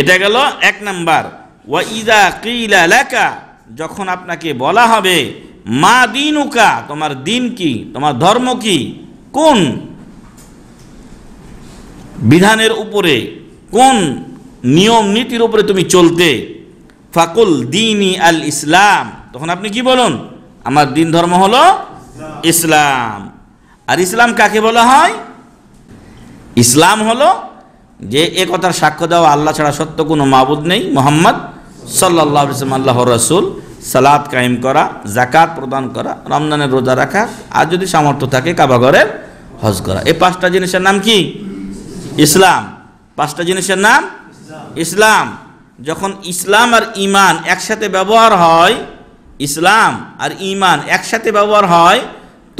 এটা গেল এক নাম্বার ওয়াইদা কিলা লেখা যখন আপনাকে বলা হবে মা দিনুকা তোমার দিন কি তোমার ধর্ম কি কোন বিধানের উপরে কোন নিয়ম নীতির উপরে তুমি চলতে ফাকুল দিনই আল ইসলাম তখন আপনি কি বলুন আমার দিন ধর্ম হল ইসলাম আর ইসলাম কাকে বলা হয় ইসলাম হলো যে এ কথার সাক্ষ্য দেওয়া আল্লাহ ছাড়া সত্য কোনো মাবুদ নেই মোহাম্মদ সাল্লাহ আল্লাহ রসুল সালাদ কায়েম করা জাকাত প্রদান করা রমজানের রোজা রাখা আর যদি সামর্থ্য থাকে কাবাগরের হজ করা এই পাঁচটা জিনিসের নাম কি ইসলাম পাঁচটা জিনিসের নাম ইসলাম যখন ইসলাম আর ইমান একসাথে ব্যবহার হয় ইসলাম আর ইমান একসাথে ব্যবহার হয়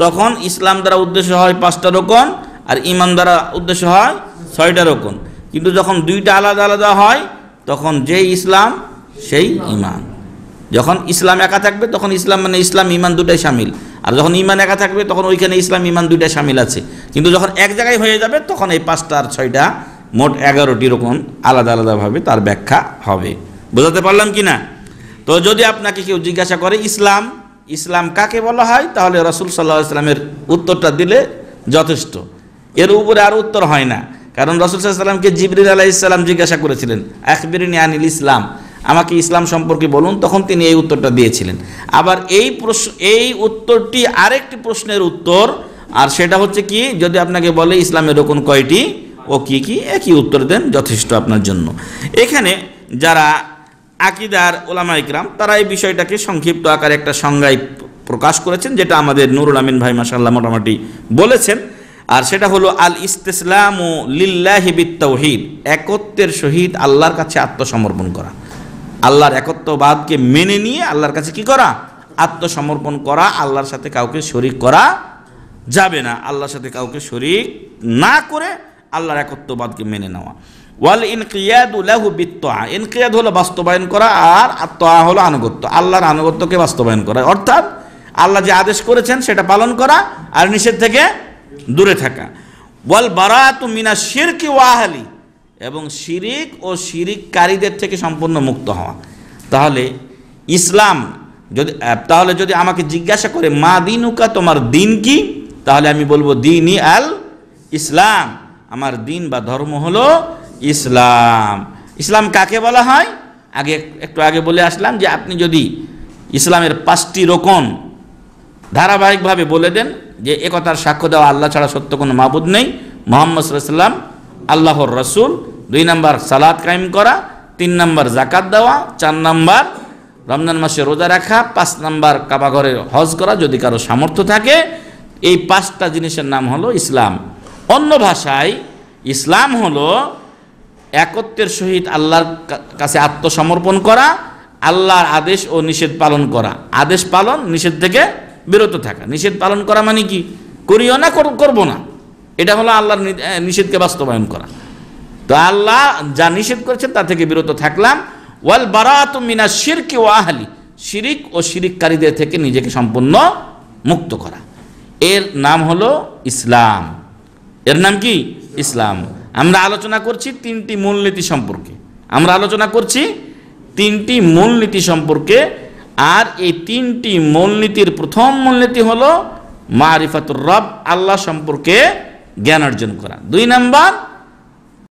তখন ইসলাম দ্বারা উদ্দেশ্য হয় পাঁচটা রোকন আর ইমান দ্বারা উদ্দেশ্য হয় ছয়টা রোকন কিন্তু যখন দুইটা আলাদা আলাদা হয় তখন যে ইসলাম সেই ইমান যখন ইসলাম একা থাকবে তখন ইসলাম মানে ইসলাম ইমান দুটাই সামিল আর যখন ইমান একা থাকবে তখন ওইখানে ইসলাম ইমান দুইটা সামিল আছে কিন্তু যখন এক জায়গায় হয়ে যাবে তখন এই পাঁচটা আর ছয়টা মোট এগারোটি রকম আলাদা আলাদাভাবে তার ব্যাখ্যা হবে বোঝাতে পারলাম কি না তো যদি আপনাকে কেউ জিজ্ঞাসা করে ইসলাম ইসলাম কাকে বলা হয় তাহলে রসুল সাল্লাহ ইসলামের উত্তরটা দিলে যথেষ্ট এর উপরে আর উত্তর হয় না কারণ রসুল সাল্লামকে জিবরিল আলাহ ইসলাম জিজ্ঞাসা করেছিলেন আকবিরিনী আনিল ইসলাম আমাকে ইসলাম সম্পর্কে বলুন তখন তিনি এই উত্তরটা দিয়েছিলেন আবার এই প্রশ্ন এই উত্তরটি আরেকটি প্রশ্নের উত্তর আর সেটা হচ্ছে কি যদি আপনাকে বলে ইসলামের রকম কয়টি ও কি কি একই উত্তর দেন যথেষ্ট আপনার জন্য এখানে যারা আকিদার ওলামা ইকরাম তারা এই বিষয়টাকে সংক্ষিপ্ত আকারে একটা সংজ্ঞায় প্রকাশ করেছেন যেটা আমাদের নুরুল আমিন ভাই মাসাল্লাহ মোটামুটি বলেছেন আর সেটা হলো আল ইস্তেসলাম লিল্লাহিবিত তৌহিদ একত্বের সহিত আল্লাহর কাছে আত্মসমর্পণ করা আল্লাহর একত্ববাদকে মেনে নিয়ে আল্লাহর কাছে কি করা আত্মসমর্পণ করা আল্লাহর সাথে কাউকে শরিক করা যাবে না আল্লাহর সাথে কাউকে শরিক না করে আল্লাহর একত্ববাদকে মেনে নেওয়া ওয়াল উল্লাহু বিত্তা ইনকিয়াদ হলো বাস্তবায়ন করা আর আত্মা হলো আনুগত্য আল্লাহর আনুগত্যকে বাস্তবায়ন করা অর্থাৎ আল্লাহ যে আদেশ করেছেন সেটা পালন করা আর নিষেধ থেকে দূরে থাকা ওয়াল বারাত মিনা শিরকি ওয়াহালি এবং শিরিক ও শিরিককারীদের থেকে সম্পূর্ণ মুক্ত হওয়া তাহলে ইসলাম যদি তাহলে যদি আমাকে জিজ্ঞাসা করে মা দিনুকা তোমার দিন কি তাহলে আমি বলবো দিনই আল ইসলাম আমার দিন বা ধর্ম হলো ইসলাম ইসলাম কাকে বলা হয় আগে একটু আগে বলে আসলাম যে আপনি যদি ইসলামের পাঁচটি রোকন ধারাবাহিকভাবে বলে দেন যে একথার সাক্ষ্য দেওয়া আল্লাহ ছাড়া সত্য কোনো মাবুদ নেই মোহাম্মদ সাল্লাম আল্লাহর রসুল দুই নম্বর সালাদ কায়েম করা তিন নম্বর জাকাত দেওয়া চার নম্বর রমজান মাসে রোজা রাখা পাঁচ নম্বর কাবাঘরে হজ করা যদি কারো সামর্থ্য থাকে এই পাঁচটা জিনিসের নাম হলো ইসলাম অন্য ভাষায় ইসলাম হলো একত্রের সহিত আল্লাহর কাছে আত্মসমর্পণ করা আল্লাহর আদেশ ও নিষেধ পালন করা আদেশ পালন নিষেধ থেকে বিরত থাকা নিষেধ পালন করা মানে কি করিও না করবো না এটা হলো আল্লাহর নিষেধকে বাস্তবায়ন করা তো আল্লাহ যা নিষেধ করেছেন তা থেকে বিরত থাকলাম ওয়াল বারাত মিনা শিরকি ও আহলি শিরিক ও শিরিককারীদের থেকে নিজেকে সম্পূর্ণ মুক্ত করা এর নাম হলো ইসলাম এর নাম কি ইসলাম আমরা আলোচনা করছি তিনটি মূলনীতি সম্পর্কে আমরা আলোচনা করছি তিনটি মূলনীতি সম্পর্কে আর এই তিনটি মূলনীতির প্রথম মূলনীতি হল মারিফাতুর রব আল্লাহ সম্পর্কে জ্ঞান অর্জন করা দুই নাম্বার